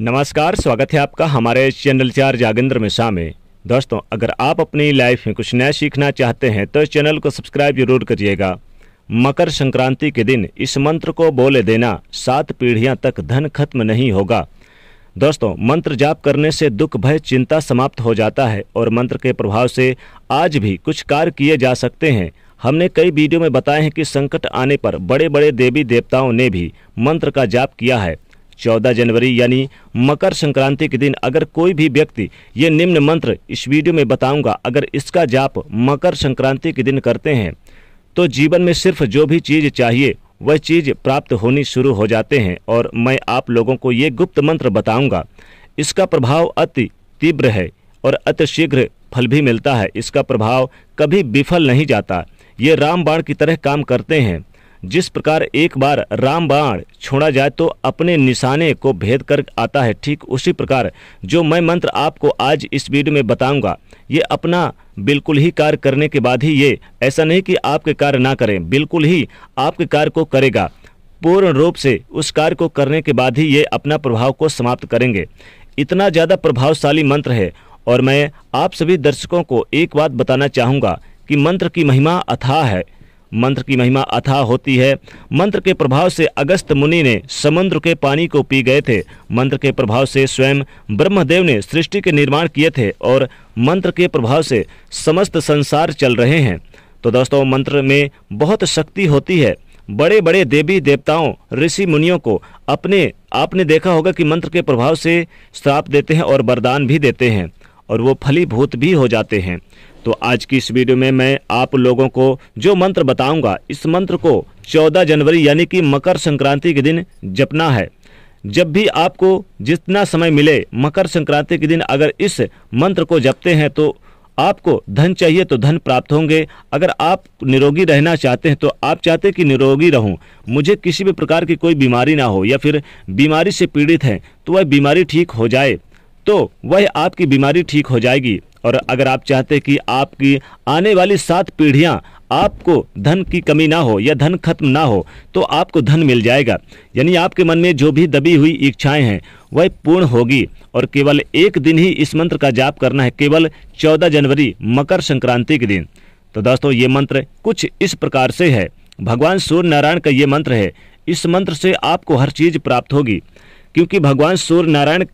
नमस्कार स्वागत है आपका हमारे चैनल चार जागेंद्र मिश्रा में दोस्तों अगर आप अपनी लाइफ में कुछ नया सीखना चाहते हैं तो इस चैनल को सब्सक्राइब जरूर करिएगा मकर संक्रांति के दिन इस मंत्र को बोले देना सात पीढ़ियां तक धन खत्म नहीं होगा दोस्तों मंत्र जाप करने से दुख भय चिंता समाप्त हो जाता है और मंत्र के प्रभाव से आज भी कुछ कार्य किए जा सकते हैं हमने कई वीडियो में बताए हैं कि संकट आने पर बड़े बड़े देवी देवताओं ने भी मंत्र का जाप किया है 14 जनवरी यानी मकर संक्रांति के दिन अगर कोई भी व्यक्ति ये निम्न मंत्र इस वीडियो में बताऊंगा अगर इसका जाप मकर संक्रांति के दिन करते हैं तो जीवन में सिर्फ जो भी चीज़ चाहिए वह चीज़ प्राप्त होनी शुरू हो जाते हैं और मैं आप लोगों को ये गुप्त मंत्र बताऊंगा इसका प्रभाव अति तीव्र है और अतिशीघ्र फल भी मिलता है इसका प्रभाव कभी विफल नहीं जाता ये रामबाण की तरह काम करते हैं जिस प्रकार एक बार राम बाण छोड़ा जाए तो अपने निशाने को भेद कर आता है ठीक उसी प्रकार जो मैं मंत्र आपको आज इस वीडियो में बताऊंगा ये अपना बिल्कुल ही कार्य करने के बाद ही ये ऐसा नहीं कि आपके कार्य ना करें बिल्कुल ही आपके कार्य को करेगा पूर्ण रूप से उस कार्य को करने के बाद ही ये अपना प्रभाव को समाप्त करेंगे इतना ज़्यादा प्रभावशाली मंत्र है और मैं आप सभी दर्शकों को एक बात बताना चाहूँगा कि मंत्र की महिमा अथाह है मंत्र की महिमा अथाह होती है मंत्र के प्रभाव से अगस्त मुनि ने समुद्र के पानी को पी गए थे मंत्र के प्रभाव से स्वयं ब्रह्मदेव ने सृष्टि के निर्माण किए थे और मंत्र के प्रभाव से समस्त संसार चल रहे हैं तो दोस्तों मंत्र में बहुत शक्ति होती है बड़े बड़े देवी देवताओं ऋषि मुनियों को अपने आपने देखा होगा कि मंत्र के प्रभाव से श्राप देते हैं और वरदान भी देते हैं और वो फलीभूत भी हो जाते हैं तो आज की इस वीडियो में मैं आप लोगों को जो मंत्र बताऊंगा इस मंत्र को 14 जनवरी यानी कि मकर संक्रांति के दिन जपना है जब भी आपको जितना समय मिले मकर संक्रांति के दिन अगर इस मंत्र को जपते हैं तो आपको धन चाहिए तो धन प्राप्त होंगे अगर आप निरोगी रहना चाहते हैं तो आप चाहते हैं कि निरोगी रहूं मुझे किसी भी प्रकार की कोई बीमारी ना हो या फिर बीमारी से पीड़ित हैं तो वह बीमारी ठीक हो जाए तो वह आपकी बीमारी ठीक हो जाएगी और अगर आप चाहते कि आपकी आने वाली सात पीढ़ियां आपको धन की कमी ना हो या धन खत्म ना हो तो आपको धन मिल जाएगा यानी आपके मन में जो भी दबी हुई इच्छाएं हैं वह पूर्ण होगी और केवल एक दिन ही इस मंत्र का जाप करना है केवल 14 जनवरी मकर संक्रांति के दिन तो दोस्तों ये मंत्र कुछ इस प्रकार से है भगवान सूर्य नारायण का ये मंत्र है इस मंत्र से आपको हर चीज़ प्राप्त होगी क्योंकि भगवान सूर्य नारायण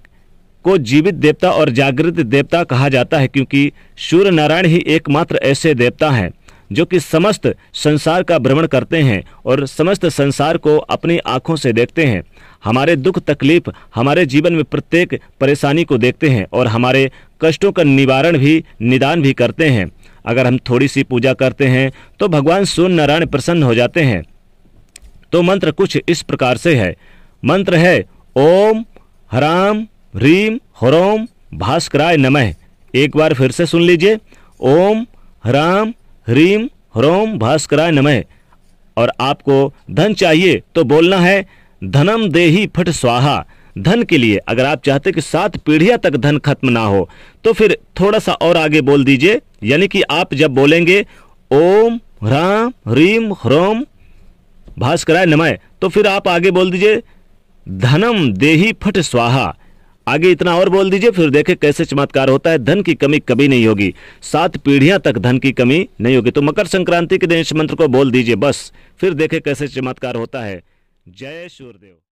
को जीवित देवता और जागृत देवता कहा जाता है क्योंकि सूर्य नारायण ही एकमात्र ऐसे देवता हैं जो कि समस्त संसार का भ्रमण करते हैं और समस्त संसार को अपनी आँखों से देखते हैं हमारे दुख तकलीफ हमारे जीवन में प्रत्येक परेशानी को देखते हैं और हमारे कष्टों का निवारण भी निदान भी करते हैं अगर हम थोड़ी सी पूजा करते हैं तो भगवान सूर्य नारायण प्रसन्न हो जाते हैं तो मंत्र कुछ इस प्रकार से है मंत्र है ओम हराम ह्रीम ह्रोम भास्कराय नमः एक बार फिर से सुन लीजिए ओम ह्राम ह्रीम ह्रोम भास्कराय नमः और आपको धन चाहिए तो बोलना है धनम देही फट स्वाहा धन के लिए अगर आप चाहते कि सात पीढ़ियां तक धन खत्म ना हो तो फिर थोड़ा सा और आगे बोल दीजिए यानी कि आप जब बोलेंगे ओम ह्राम ह्रीम ह्रोम भास्कराय नमय तो फिर आप आगे बोल दीजिए धनम देही फट स्वाहा आगे इतना और बोल दीजिए फिर देखे कैसे चमत्कार होता है धन की कमी कभी नहीं होगी सात पीढ़ियां तक धन की कमी नहीं होगी तो मकर संक्रांति के दिन इस मंत्र को बोल दीजिए बस फिर देखे कैसे चमत्कार होता है जय सूर्यदेव